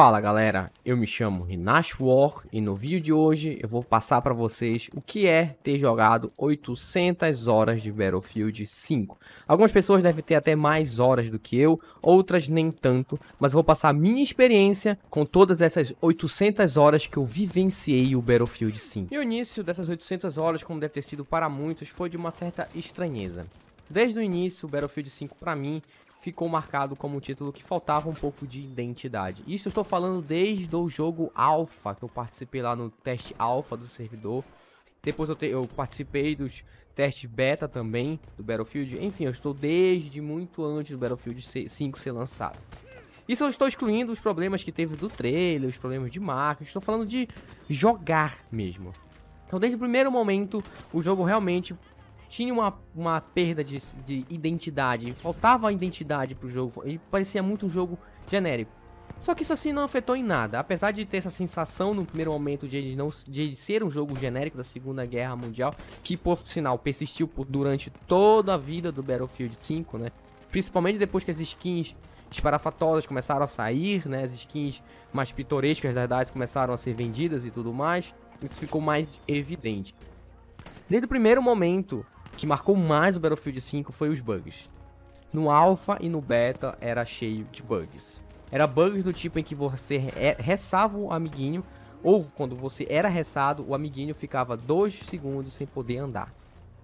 Fala galera, eu me chamo Rinash War e no vídeo de hoje eu vou passar para vocês o que é ter jogado 800 horas de Battlefield 5. Algumas pessoas devem ter até mais horas do que eu, outras nem tanto, mas eu vou passar a minha experiência com todas essas 800 horas que eu vivenciei o Battlefield 5. E o início dessas 800 horas, como deve ter sido para muitos, foi de uma certa estranheza. Desde o início, o Battlefield 5 para mim ficou marcado como um título que faltava um pouco de identidade. Isso eu estou falando desde o jogo Alpha, que eu participei lá no teste Alpha do servidor. Depois eu, te, eu participei dos testes beta também do Battlefield. Enfim, eu estou desde muito antes do Battlefield 5 ser lançado. Isso eu estou excluindo os problemas que teve do trailer, os problemas de marca. Estou falando de jogar mesmo. Então, desde o primeiro momento, o jogo realmente tinha uma, uma perda de, de identidade, faltava identidade pro jogo, ele parecia muito um jogo genérico. Só que isso assim não afetou em nada, apesar de ter essa sensação no primeiro momento de ele, não, de ele ser um jogo genérico da Segunda Guerra Mundial, que por sinal persistiu por, durante toda a vida do Battlefield 5, né? Principalmente depois que as skins esparafatosas começaram a sair, né? As skins mais pitorescas das DAS começaram a ser vendidas e tudo mais, isso ficou mais evidente. Desde o primeiro momento, que marcou mais o Battlefield 5 foi os bugs. No Alpha e no Beta era cheio de bugs. Era bugs do tipo em que você é, ressava o amiguinho, ou quando você era ressado, o amiguinho ficava 2 segundos sem poder andar.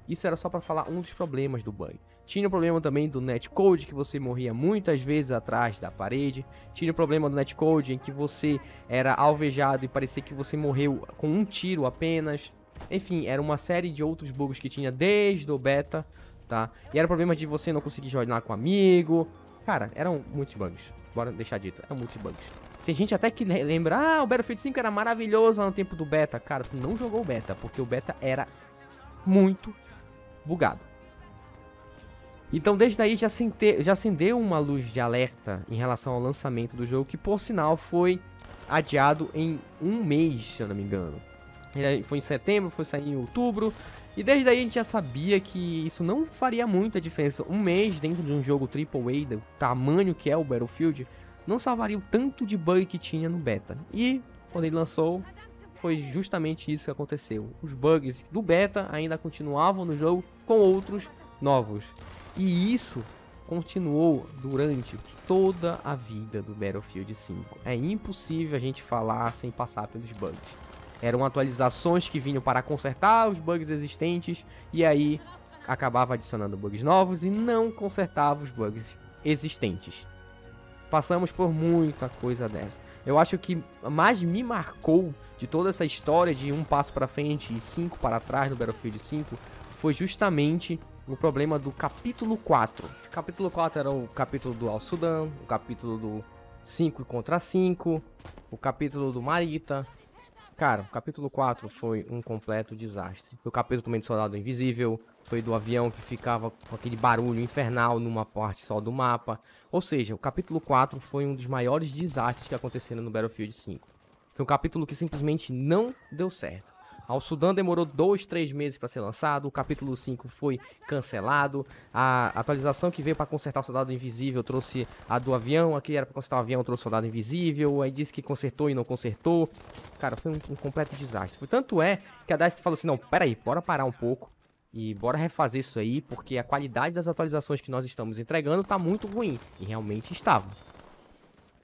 Isso era só para falar um dos problemas do bug. Tinha o problema também do netcode, que você morria muitas vezes atrás da parede. Tinha o problema do netcode, em que você era alvejado e parecia que você morreu com um tiro apenas. Enfim, era uma série de outros bugs que tinha desde o beta, tá? E era problema de você não conseguir jogar com amigo. Cara, eram muitos bugs. Bora deixar dito, eram muitos bugs. Tem gente até que lembra, ah, o Battlefield 5 era maravilhoso lá no tempo do beta. Cara, tu não jogou o beta, porque o beta era muito bugado. Então desde daí já, sente, já acendeu uma luz de alerta em relação ao lançamento do jogo, que por sinal foi adiado em um mês, se eu não me engano. Ele foi em setembro, foi sair em outubro. E desde aí a gente já sabia que isso não faria muita diferença. Um mês dentro de um jogo AAA, do tamanho que é o Battlefield, não salvaria o tanto de bug que tinha no beta. E quando ele lançou, foi justamente isso que aconteceu. Os bugs do beta ainda continuavam no jogo com outros novos. E isso continuou durante toda a vida do Battlefield 5. É impossível a gente falar sem passar pelos bugs. Eram atualizações que vinham para consertar os bugs existentes e aí acabava adicionando bugs novos e não consertava os bugs existentes. Passamos por muita coisa dessa. Eu acho que mais me marcou de toda essa história de um passo para frente e cinco para trás no Battlefield 5 foi justamente o problema do capítulo 4. O capítulo 4 era o capítulo do al Sudan, o capítulo do 5 contra 5, o capítulo do Marita, Cara, o capítulo 4 foi um completo desastre. Foi o capítulo também do Soldado Invisível, foi do avião que ficava com aquele barulho infernal numa parte só do mapa. Ou seja, o capítulo 4 foi um dos maiores desastres que aconteceram no Battlefield 5. Foi um capítulo que simplesmente não deu certo. Ao Sudão demorou dois, três meses para ser lançado, o capítulo 5 foi cancelado, a atualização que veio para consertar o Soldado Invisível trouxe a do avião, aqui era para consertar o avião, trouxe o Soldado Invisível, aí disse que consertou e não consertou. Cara, foi um, um completo desastre. Foi, tanto é que a DICE falou assim, não, peraí, bora parar um pouco e bora refazer isso aí, porque a qualidade das atualizações que nós estamos entregando tá muito ruim, e realmente estava.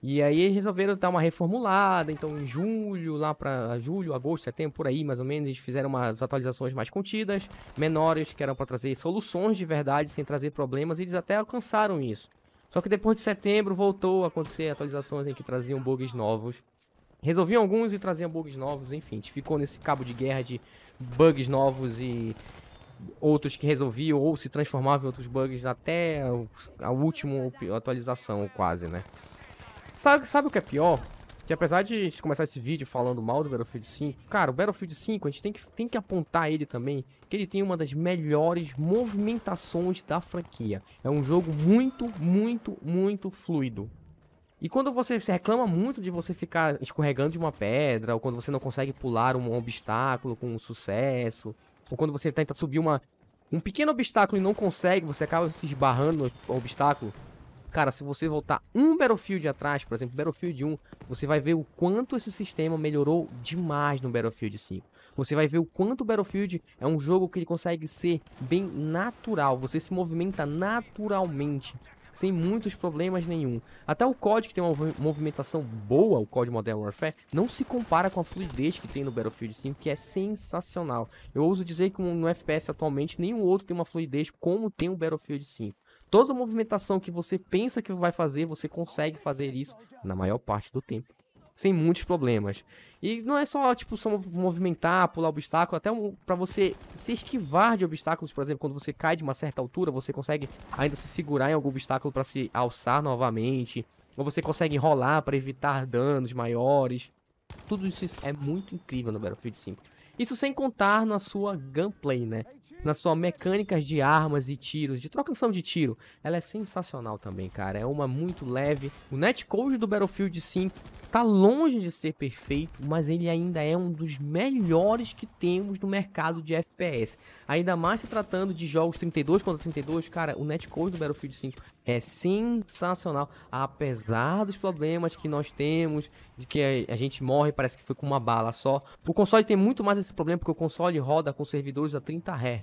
E aí eles resolveram dar uma reformulada, então em julho, lá para julho, agosto, setembro, por aí mais ou menos, eles fizeram umas atualizações mais contidas, menores, que eram para trazer soluções de verdade, sem trazer problemas, e eles até alcançaram isso. Só que depois de setembro voltou a acontecer atualizações em que traziam bugs novos. Resolviam alguns e traziam bugs novos, enfim, a gente ficou nesse cabo de guerra de bugs novos e outros que resolviam ou se transformavam em outros bugs até a última atualização quase, né? Sabe, sabe o que é pior? Que apesar de a gente começar esse vídeo falando mal do Battlefield 5, cara, o Battlefield 5, a gente tem que, tem que apontar ele também, que ele tem uma das melhores movimentações da franquia. É um jogo muito, muito, muito fluido. E quando você se reclama muito de você ficar escorregando de uma pedra, ou quando você não consegue pular um obstáculo com um sucesso, ou quando você tenta subir uma, um pequeno obstáculo e não consegue, você acaba se esbarrando no obstáculo, Cara, se você voltar um Battlefield atrás, por exemplo, Battlefield 1, você vai ver o quanto esse sistema melhorou demais no Battlefield 5. Você vai ver o quanto o Battlefield é um jogo que ele consegue ser bem natural, você se movimenta naturalmente, sem muitos problemas nenhum. Até o COD, que tem uma movimentação boa, o COD Modern Warfare, não se compara com a fluidez que tem no Battlefield 5, que é sensacional. Eu ouso dizer que no FPS atualmente nenhum outro tem uma fluidez como tem o Battlefield 5. Toda movimentação que você pensa que vai fazer, você consegue fazer isso na maior parte do tempo. Sem muitos problemas. E não é só, tipo, só movimentar, pular obstáculo, até para você se esquivar de obstáculos, por exemplo, quando você cai de uma certa altura, você consegue ainda se segurar em algum obstáculo para se alçar novamente, ou você consegue enrolar para evitar danos maiores. Tudo isso é muito incrível no Battlefield 5. Isso sem contar na sua gunplay, né? nas suas mecânicas de armas e tiros, de trocação de tiro. Ela é sensacional também, cara. É uma muito leve. O netcode do Battlefield 5 tá longe de ser perfeito, mas ele ainda é um dos melhores que temos no mercado de FPS. Ainda mais se tratando de jogos 32 contra 32, cara, o netcode do Battlefield 5 é sensacional, apesar dos problemas que nós temos, de que a gente morre, parece que foi com uma bala só. O console tem muito mais esse problema, porque o console roda com servidores a 30 Hz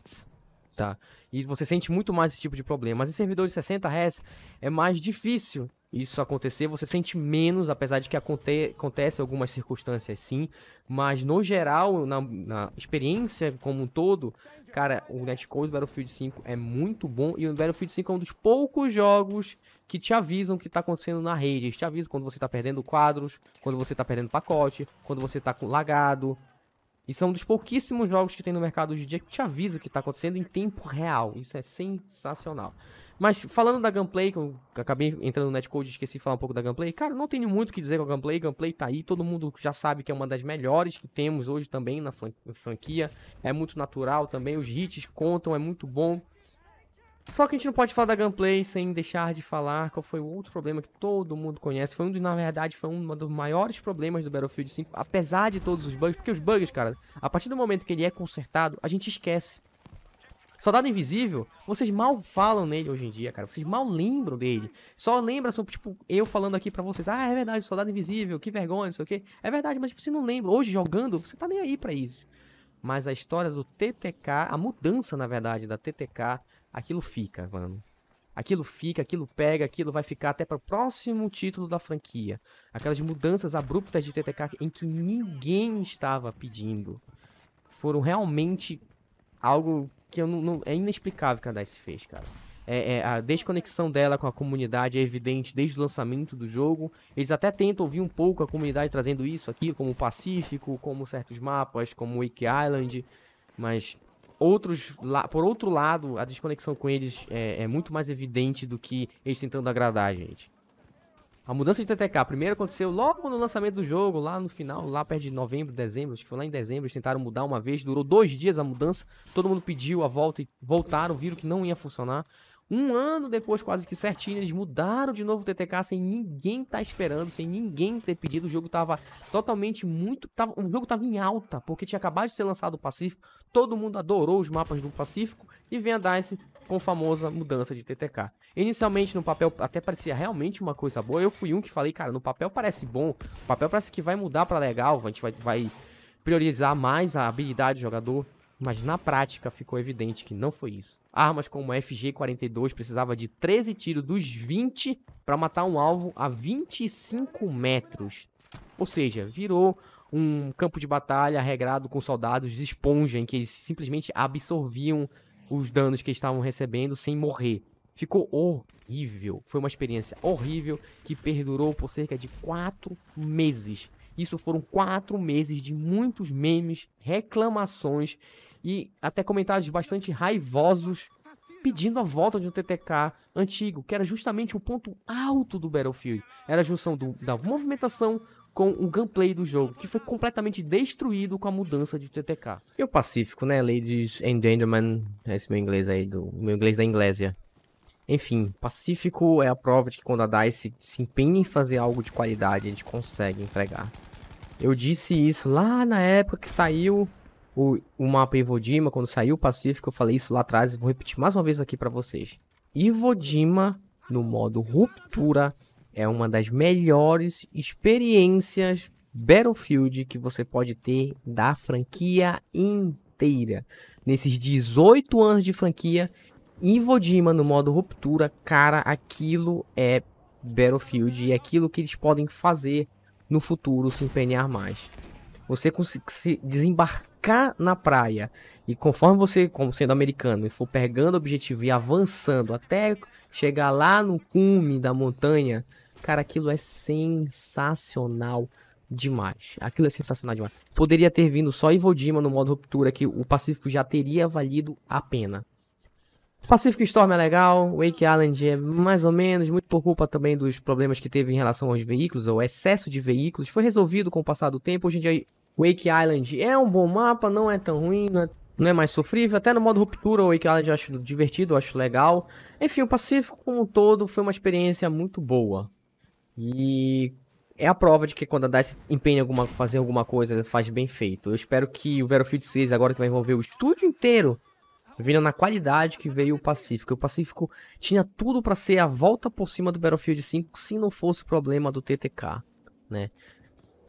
tá? E você sente muito mais esse tipo de problema. Mas em servidores 60 Hz é mais difícil isso acontecer, você sente menos, apesar de que aconte acontece algumas circunstâncias sim, mas no geral, na, na, experiência como um todo, cara, o Netcode Battlefield 5 é muito bom e o Battlefield 5 é um dos poucos jogos que te avisam o que está acontecendo na rede, Eles te avisam quando você está perdendo quadros, quando você está perdendo pacote, quando você está com lagado, e são dos pouquíssimos jogos que tem no mercado hoje em dia que te avisa o que está acontecendo em tempo real. Isso é sensacional. Mas falando da gameplay, que eu acabei entrando no Netcode e esqueci de falar um pouco da gameplay. Cara, não tenho muito o que dizer com a gameplay. Gameplay tá aí, todo mundo já sabe que é uma das melhores que temos hoje também na franquia. É muito natural também, os hits contam, é muito bom. Só que a gente não pode falar da gameplay sem deixar de falar qual foi o outro problema que todo mundo conhece. Foi um dos, na verdade, foi um dos maiores problemas do Battlefield 5, apesar de todos os bugs. Porque os bugs, cara, a partir do momento que ele é consertado, a gente esquece. Soldado Invisível, vocês mal falam nele hoje em dia, cara. Vocês mal lembram dele. Só lembra, tipo, eu falando aqui pra vocês. Ah, é verdade, Soldado Invisível, que vergonha, não sei o quê. É verdade, mas você não lembra. Hoje, jogando, você tá nem aí pra isso. Mas a história do TTK, a mudança, na verdade, da TTK aquilo fica, mano. Aquilo fica, aquilo pega, aquilo vai ficar até para o próximo título da franquia. Aquelas mudanças abruptas de TTK em que ninguém estava pedindo. Foram realmente algo que eu não, não é inexplicável que a DICE fez, cara. É, é, a desconexão dela com a comunidade é evidente desde o lançamento do jogo. Eles até tentam ouvir um pouco a comunidade trazendo isso aqui, como o Pacífico, como certos mapas, como Wake Island, mas outros por outro lado, a desconexão com eles é, é, muito mais evidente do que eles tentando agradar a gente. A mudança de TTK primeiro aconteceu logo no lançamento do jogo, lá no final, lá perto de novembro, dezembro, acho que foi lá em dezembro, eles tentaram mudar uma vez, durou dois dias a mudança, todo mundo pediu a volta e voltaram, viram que não ia funcionar. Um ano depois, quase que certinho, eles mudaram de novo o TTK sem ninguém tá esperando, sem ninguém ter pedido. O jogo tava totalmente muito. Tava, o jogo tava em alta, porque tinha acabado de ser lançado o Pacífico. Todo mundo adorou os mapas do Pacífico. E vem a DICE com a famosa mudança de TTK. Inicialmente, no papel, até parecia realmente uma coisa boa. Eu fui um que falei, cara, no papel parece bom. O papel parece que vai mudar para legal. A gente vai, vai priorizar mais a habilidade do jogador. Mas na prática ficou evidente que não foi isso. Armas como a FG-42 precisava de 13 tiros dos 20 para matar um alvo a 25 metros. Ou seja, virou um campo de batalha regrado com soldados de esponja em que eles simplesmente absorviam os danos que estavam recebendo sem morrer. Ficou horrível. Foi uma experiência horrível que perdurou por cerca de 4 meses. Isso foram quatro meses de muitos memes, reclamações e até comentários bastante raivosos pedindo a volta de um TTK antigo, que era justamente o ponto alto do Battlefield. Era a junção do, da movimentação com o gameplay do jogo, que foi completamente destruído com a mudança de TTK. E o Pacífico, né? Ladies and Gentlemen, é esse meu inglês aí, do meu inglês da Inglésia. Enfim, Pacífico é a prova de que quando a DICE se empenha em fazer algo de qualidade, eles conseguem entregar. Eu disse isso lá na época que saiu o, o mapa Dima quando saiu o Pacífico, eu falei isso lá atrás, vou repetir mais uma vez aqui para vocês. Ivo Dima no modo Ruptura, é uma das melhores experiências Battlefield que você pode ter da franquia inteira. Nesses 18 anos de franquia, Ivo Dima no modo Ruptura, cara, aquilo é Battlefield e é aquilo que eles podem fazer no futuro se empenhar mais. Você conseguir desembarcar ficar na praia. E conforme você, como sendo americano, e for pegando o objetivo e avançando até chegar lá no cume da montanha, cara, aquilo é sensacional demais. Aquilo é sensacional demais. Poderia ter vindo só Iwo Dima no modo ruptura que o Pacífico já teria valido a pena. Pacific Storm é legal, Wake Island é mais ou menos, muito por culpa também dos problemas que teve em relação aos veículos, ou excesso de veículos. Foi resolvido com o passar do tempo, hoje em dia Wake Island é um bom mapa, não é tão ruim, não é, não é mais sofrível. Até no modo ruptura, o Wake Island eu acho divertido, eu acho legal. Enfim, o Pacífico como um todo foi uma experiência muito boa. E é a prova de que quando a DICE empenha alguma, fazer alguma coisa, faz bem feito. Eu espero que o Battlefield 6, agora que vai envolver o estúdio inteiro, venha na qualidade que veio o Pacífico. O Pacífico tinha tudo para ser a volta por cima do Battlefield 5, se não fosse o problema do TTK, né?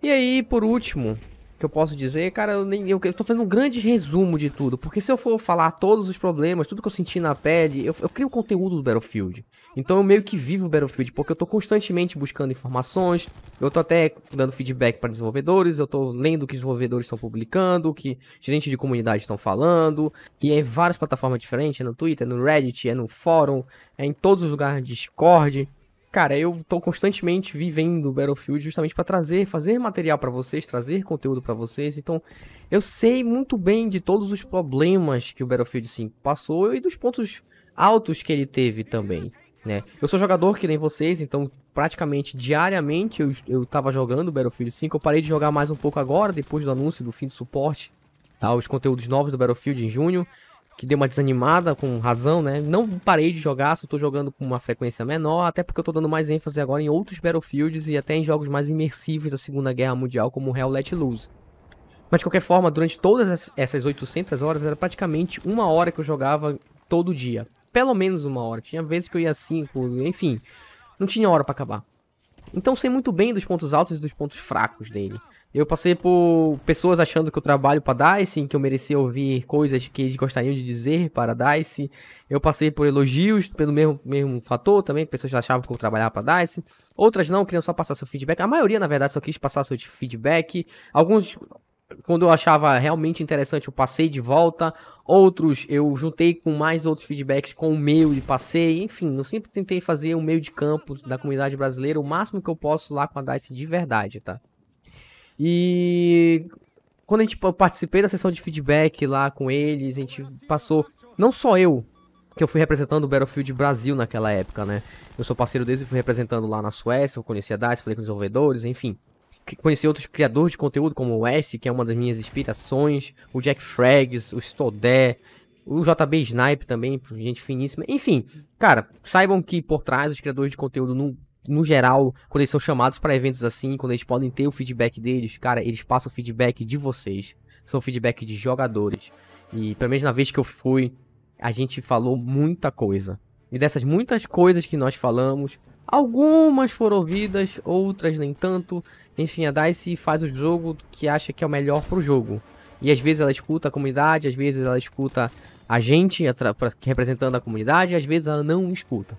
E aí, por último, que eu posso dizer, cara, eu, nem, eu, eu tô fazendo um grande resumo de tudo, porque se eu for falar todos os problemas, tudo que eu senti na pele, eu, eu crio conteúdo do Battlefield. Então eu meio que vivo o Battlefield, porque eu tô constantemente buscando informações, eu tô até dando feedback para desenvolvedores, eu tô lendo o que os desenvolvedores estão publicando, o que gerentes de comunidade estão falando, e é em várias plataformas diferentes, é no Twitter, é no Reddit, é no fórum, é em todos os lugares, Discord... Cara, eu tô constantemente vivendo Battlefield justamente para trazer, fazer material para vocês, trazer conteúdo para vocês. Então, eu sei muito bem de todos os problemas que o Battlefield 5 passou e dos pontos altos que ele teve também, né? Eu sou jogador que nem vocês, então praticamente diariamente eu, eu tava jogando Battlefield 5. Eu parei de jogar mais um pouco agora, depois do anúncio do fim do suporte, tá? Os conteúdos novos do Battlefield em junho que deu uma desanimada, com razão, né? Não parei de jogar, só tô jogando com uma frequência menor, até porque eu tô dando mais ênfase agora em outros Battlefields e até em jogos mais imersivos da Segunda Guerra Mundial, como Hell Let Loose. Mas de qualquer forma, durante todas essas 800 horas, era praticamente uma hora que eu jogava todo dia. Pelo menos uma hora. Tinha vezes que eu ia cinco, enfim. Não tinha hora para acabar. Então sei muito bem dos pontos altos e dos pontos fracos dele. Eu passei por pessoas achando que eu trabalho para DICE, que eu merecia ouvir coisas que eles gostariam de dizer para DICE. Eu passei por elogios pelo mesmo, mesmo fator também, pessoas achavam que eu trabalhava para DICE. Outras não, queriam só passar seu feedback. A maioria, na verdade, só quis passar seu feedback. Alguns quando eu achava realmente interessante, eu passei de volta. Outros eu juntei com mais outros feedbacks com o meu e passei. Enfim, eu sempre tentei fazer o meio de campo da comunidade brasileira o máximo que eu posso lá com a DICE de verdade, tá? E quando a gente participei da sessão de feedback lá com eles, a gente passou, não só eu, que eu fui representando o Battlefield Brasil naquela época, né? Eu sou parceiro deles e fui representando lá na Suécia, eu conheci a DICE, falei com os desenvolvedores, enfim. Conheci outros criadores de conteúdo, como o S, que é uma das minhas inspirações, o Jack Frags, o Stodé, o JB Snipe também, gente finíssima. Enfim, cara, saibam que por trás os criadores de conteúdo não no geral, quando eles são chamados para eventos assim, quando eles podem ter o feedback deles, cara, eles passam feedback de vocês. São feedback de jogadores. E pelo menos na vez que eu fui, a gente falou muita coisa. E dessas muitas coisas que nós falamos, algumas foram ouvidas, outras nem tanto. Enfim, a DICE faz o jogo que acha que é o melhor pro jogo. E às vezes ela escuta a comunidade, às vezes ela escuta a gente representando a comunidade, às vezes ela não escuta.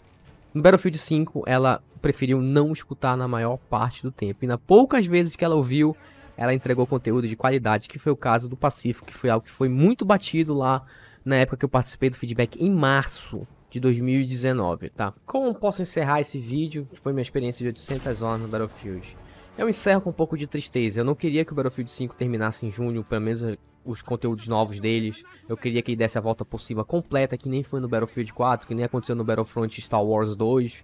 No Battlefield 5, ela preferiu não escutar na maior parte do tempo. E nas poucas vezes que ela ouviu, ela entregou conteúdo de qualidade, que foi o caso do Pacífico, que foi algo que foi muito batido lá na época que eu participei do feedback em março de 2019, tá? Como posso encerrar esse vídeo, que foi minha experiência de 800 horas no Battlefield? Eu encerro com um pouco de tristeza. Eu não queria que o Battlefield 5 terminasse em junho, pelo menos eh, os conteúdos novos deles. Eu queria que ele desse a volta por cima completa, que nem foi no Battlefield 4, que nem aconteceu no Battlefront Star Wars 2.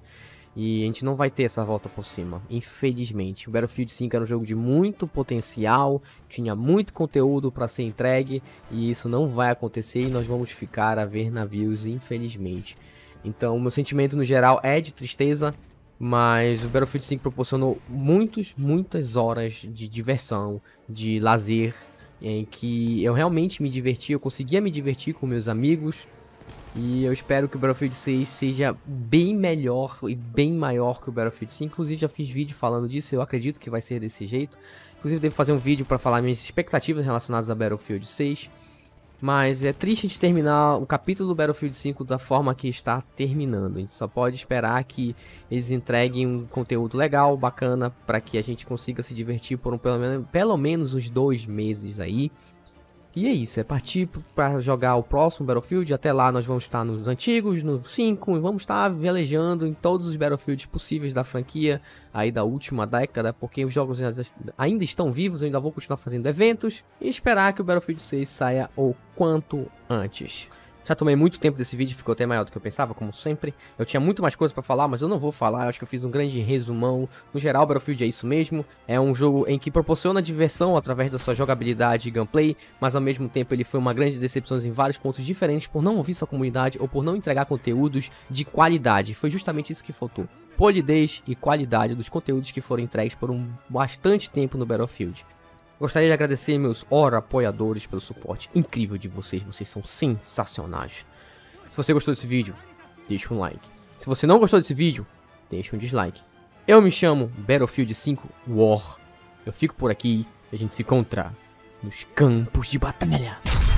E a gente não vai ter essa volta por cima, infelizmente. O Battlefield 5 era um jogo de muito potencial, tinha muito conteúdo para ser entregue, e isso não vai acontecer e nós vamos ficar a ver navios, infelizmente. Então, meu sentimento no geral é de tristeza, mas o Battlefield 5 proporcionou muitas, muitas horas de diversão, de lazer, em que eu realmente me diverti, eu conseguia me divertir com meus amigos, e eu espero que o Battlefield 6 seja bem melhor e bem maior que o Battlefield 5. Inclusive, já fiz vídeo falando disso, eu acredito que vai ser desse jeito. Inclusive, devo fazer um vídeo para falar minhas expectativas relacionadas a Battlefield 6. Mas é triste de terminar o capítulo do Battlefield 5 da forma que está terminando. A gente só pode esperar que eles entreguem um conteúdo legal, bacana, para que a gente consiga se divertir por um, pelo, menos, pelo menos uns dois meses aí. E é isso, é partir para jogar o próximo Battlefield. Até lá nós vamos estar nos antigos, no 5, e vamos estar velejando em todos os Battlefields possíveis da franquia aí da última década, porque os jogos ainda estão vivos, eu ainda vou continuar fazendo eventos e esperar que o Battlefield 6 saia o quanto antes. Já tomei muito tempo desse vídeo, ficou até maior do que eu pensava, como sempre. Eu tinha muito mais coisa para falar, mas eu não vou falar, eu acho que eu fiz um grande resumão. No geral, Battlefield é isso mesmo, é um jogo em que proporciona diversão através da sua jogabilidade e gameplay, mas ao mesmo tempo ele foi uma grande decepção em vários pontos diferentes por não ouvir sua comunidade ou por não entregar conteúdos de qualidade. Foi justamente isso que faltou. Polidez e qualidade dos conteúdos que foram entregues por um bastante tempo no Battlefield. Gostaria de agradecer meus ora apoiadores pelo suporte incrível de vocês, vocês são sensacionais. Se você gostou desse vídeo, deixa um like. Se você não gostou desse vídeo, deixa um dislike. Eu me chamo Battlefield 5 War. Eu fico por aqui e a gente se encontra nos campos de batalha.